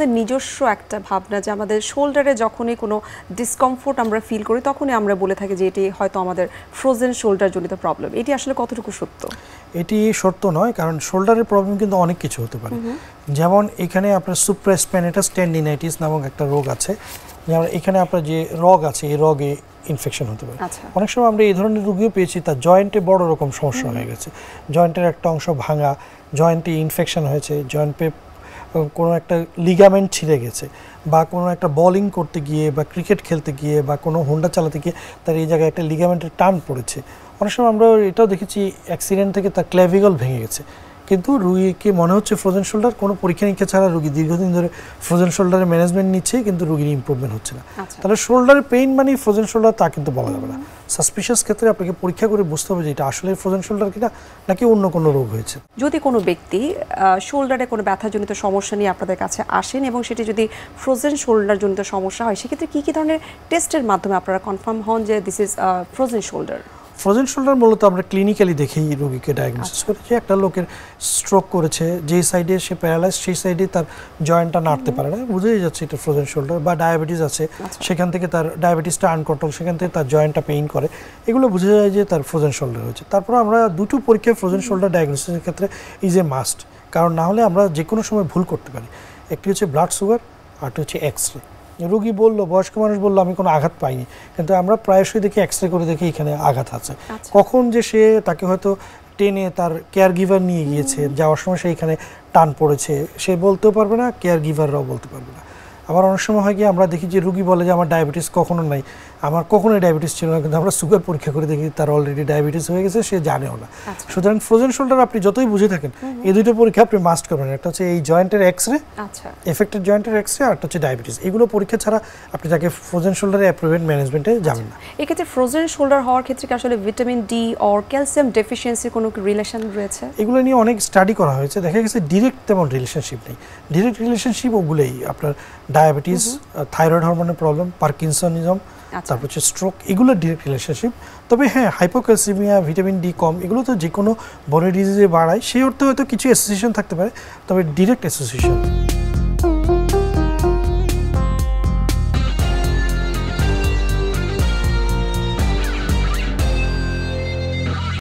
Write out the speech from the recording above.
আমাদের নিজস্ব একটা ভাবনা যে আমাদের শোল্ডারে যখনই কোনো ডিসকমফোর্ট আমরা ফিল করি তখনই আমরা বলে থাকি যে এটি হয়তো আমাদের ফ্রোজেন শোল্ডার জনিত প্রবলেম এটি আসলে কতটুকু সত্য এটি সত্য নয় কারণ শোল্ডারের প্রবলেম কিন্তু অনেক কিছু হতে পারে যেমন এখানে আপনার সুপ্রাসপ্যানেটাস টেন্ডিনাইটিস নামক একটা রোগ আছে যেমন এখানে আপনার যে রগ আছে এই রগে ইনফেকশন হতে পারে আচ্ছা। অনেক সময় আমরা এই ধরনের রোগীও পেয়েছি তার জয়েন্টে বড় রকম সমস্যা হয়ে গেছে জয়েন্টের একটা অংশ ভাঙা জয়েন্টে ইনফেকশন হয়েছে জয়েন্টে কোনো একটা লিগামেন্ট ছিঁড়ে গেছে বা কোনো একটা বলিং করতে গিয়ে বা ক্রিকেট খেলতে গিয়ে বা কোনো হোন্ডা চালাতে গিয়ে তার এই জায়গায় একটা লিগামেন্টের টান পড়েছে অনেক সময় আমরা এটাও দেখেছি অ্যাক্সিডেন্ট থেকে তার ক্ল্যাভিগল ভেঙে গেছে কিন্তু রুগীকে মনে হচ্ছে ফ্রোজেন শোল্ডার কোনো পরীক্ষা নিরীক্ষা ছাড়া রুগী দীর্ঘদিন ধরে ফ্রোজেন শোল্ডারের ম্যানেজমেন্ট নিচ্ছে কিন্তু রুগীর ইম্প্রুভমেন্ট হচ্ছে না আচ্ছা। তাহলে শোল্ডারের পেইন মানে ফ্রোজেন শোল্ডার তা কিন্তু বলা যাবে না সাসপিশিয়াস ক্ষেত্রে আপনাকে পরীক্ষা করে বুঝতে হবে যে এটা আসলে ফ্রোজেন শোল্ডার কিনা নাকি অন্য কোনো রোগ হয়েছে যদি কোনো ব্যক্তি শোল্ডারে কোনো ব্যথাজনিত সমস্যা নিয়ে আপনাদের কাছে আসেন এবং সেটি যদি ফ্রোজেন শোল্ডারজনিত সমস্যা হয় সেক্ষেত্রে কী কী ধরনের টেস্টের মাধ্যমে আপনারা কনফার্ম হন যে this is frozen shoulder frozen shoulder মূলত আমরা ক্লিনিক্যালি দেখেই রোগীকে ডায়াগনোসিস করি যে একটা লোকের স্ট্রোক করেছে যেই সাইডে সে প্যারালাইজ সেই সাইডে তার জয়েন্টটা নাড়তে পারে না বুঝেই যাচ্ছে এটা ফ্রোজেন শোল্ডার বা ডায়াবেটিস আছে আচ্ছা। সেখান থেকে তার ডায়াবেটিসটা আনকন্ট্রোল সেখান থেকে তার জয়েন্টটা পেইন করে এগুলো বোঝা যায় যে তার ফ্রোজেন শোল্ডার হয়েছে তারপর আমরা দুটো পরীক্ষায় ফ্রোজেন শোল্ডার ডায়াগনোসিসের ক্ষেত্রে ইজ এ মাস্ট কারণ না হলে আমরা যে কোনো সময় ভুল করতে পারি একটি হচ্ছে ব্লাড সুগার আরটি হচ্ছে এক্স রে রুগী বললো বয়স্ক মানুষ বললো আমি কোনো আঘাত পাইনি কিন্তু আমরা প্রায়শই দেখি এক্স রে করে দেখি এখানে আঘাত আছে আচ্ছা। কখন যে সে তাকে হয়তো টেনে তার কেয়ার গিভার নিয়ে গিয়েছে যাওয়ার সময় সে এখানে টান পড়েছে সে বলতেও পারবে না কেয়ার গিভাররাও বলতে পারবে না আবার অনেক সময় হয় কি আমরা দেখি যে রুগী বলে যে আমার ডায়াবেটিস কখনো নাই আমার কখনোই ডায়াবেটিস ছিল না কিন্তু আমরা সুগার পরীক্ষা করে দেখি তার অলরেডি ডায়াবেটিস হয়ে গেছে সে জানেও না আচ্ছা। সুতরাং ফ্রোজেন শোল্ডার আপনি যতই বুঝে থাকেন এই দুটো পরীক্ষা আপনি মাস্ট করবেন একটা হচ্ছে এই জয়েন্টের এক্স রে এফেক্টেড জয়েন্টের এক্স রে আর একটা হচ্ছে ডায়াবেটিস এগুলো পরীক্ষা ছাড়া আপনি তাকে ফ্রোজেন শোল্ডারে অ্যাপ্রুভেন্ট ম্যানেজমেন্টে যাবেন না আচ্ছা। এক্ষেত্রে ফ্রোজেন শোল্ডার হওয়ার ক্ষেত্রে কি আসলে vitamin D or calcium deficiency কোনো রিলেশন রয়েছে এগুলো নিয়ে অনেক স্টাডি করা হয়েছে দেখা গেছে ডিরেক্ট তেমন রিলেশনশিপ নেই ডিরেক্ট রিলেশনশিপ ওগুলোই আপনার ডায়াবেটিস থাইরয়েড হরমোনের প্রবলেম পার্কিনসনিজম আচ্ছা। তারপর হচ্ছে স্ট্রোক এগুলো ডিরেক্ট রিলেশনশিপ তবে হ্যাঁ হাইপোক্যালসিমিয়া ভিটামিন ডি কম এগুলো তো যে কোনো বডি ডিজিজে বাড়ায় সেই অর্থে হয়তো কিছু অ্যাসোসিয়েশন থাকতে পারে তবে ডিরেক্ট অ্যাসোসিয়েশন